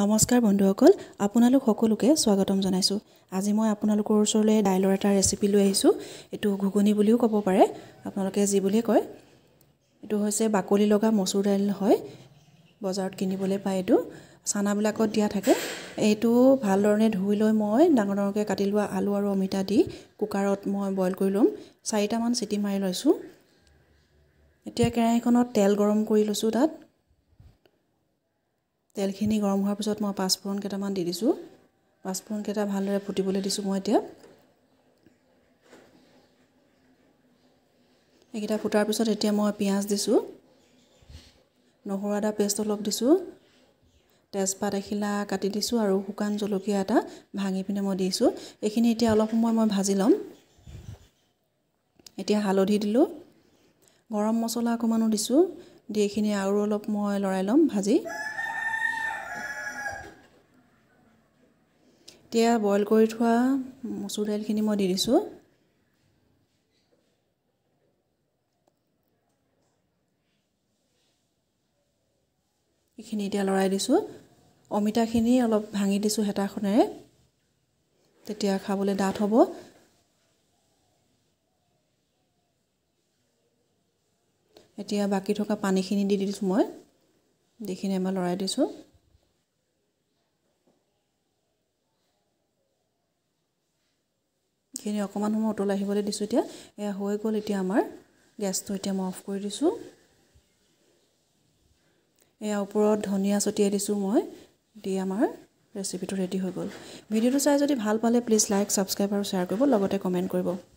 নমস্কাৰ বন্ধুসকল আপোনালোক সকলোকে স্বাগতম জনাইছোঁ আজি মই আপোনালোকৰ ওচৰলৈ দাইলৰ এটা ৰেচিপি লৈ আহিছোঁ এইটো ঘুগুনি বুলিও ক'ব পাৰে আপোনালোকে যি বুলিয়ে কয় এইটো হৈছে বাকলি লগা মচুৰ দাইল হয় বজাৰত কিনিবলৈ পায় এইটো চানাবিলাকত দিয়া থাকে এইটো ভাল ধৰণে ধুই লৈ মই ডাঙৰ ডাঙৰকৈ কাটি লোৱা আলু আৰু অমিতা দি কুকাৰত মই বইল কৰি ল'ম চাৰিটামান চিটি মাৰি লৈছোঁ এতিয়া কেৰাহীখনত তেল গৰম কৰি লৈছোঁ তাত তেলখিনি গৰম হোৱাৰ পিছত মই পাঁচফোৰণ কেইটামান দি দিছোঁ পাঁচফোৰণকেইটা ভালদৰে ফুটিবলৈ দিছোঁ মই এতিয়া এইকেইটা ফুটাৰ পিছত এতিয়া মই পিঁয়াজ দিছোঁ নহৰু আদা পেষ্ট অলপ দিছোঁ তেজপাত এখিলা কাটি দিছোঁ আৰু শুকান জলকীয়া এটা ভাঙি পিনে মই দিছোঁ এইখিনি এতিয়া অলপ সময় মই ভাজি ল'ম এতিয়া হালধি দিলোঁ গৰম মছলা অকণমানো দিছোঁ দি এইখিনি আৰু অলপ মই লৰাই ল'ম ভাজি এতিয়া বইল কৰি থোৱা মচুৰ দাইলখিনি মই দি দিছোঁ এইখিনি এতিয়া লৰাই দিছোঁ অমিতাখিনি অলপ ভাঙি দিছোঁ হেতাখনেৰে তেতিয়া খাবলৈ ডাঠ হ'ব এতিয়া বাকী থকা পানীখিনি দি দিছোঁ মই দিখিনি আমাৰ লৰাই দিছোঁ সেইখিনি অকণমান সময় উতল আহিবলৈ দিছোঁ এতিয়া এয়া হৈ গ'ল এতিয়া আমাৰ গেছটো এতিয়া মই অফ কৰি দিছোঁ এয়া ওপৰত ধনিয়া ছটিয়াই দিছোঁ মই দি আমাৰ ৰেচিপিটো ৰেডি হৈ গ'ল ভিডিঅ'টো চাই যদি ভাল পালে প্লিজ লাইক ছাবস্ক্ৰাইব আৰু শ্বেয়াৰ কৰিব লগতে কমেণ্ট কৰিব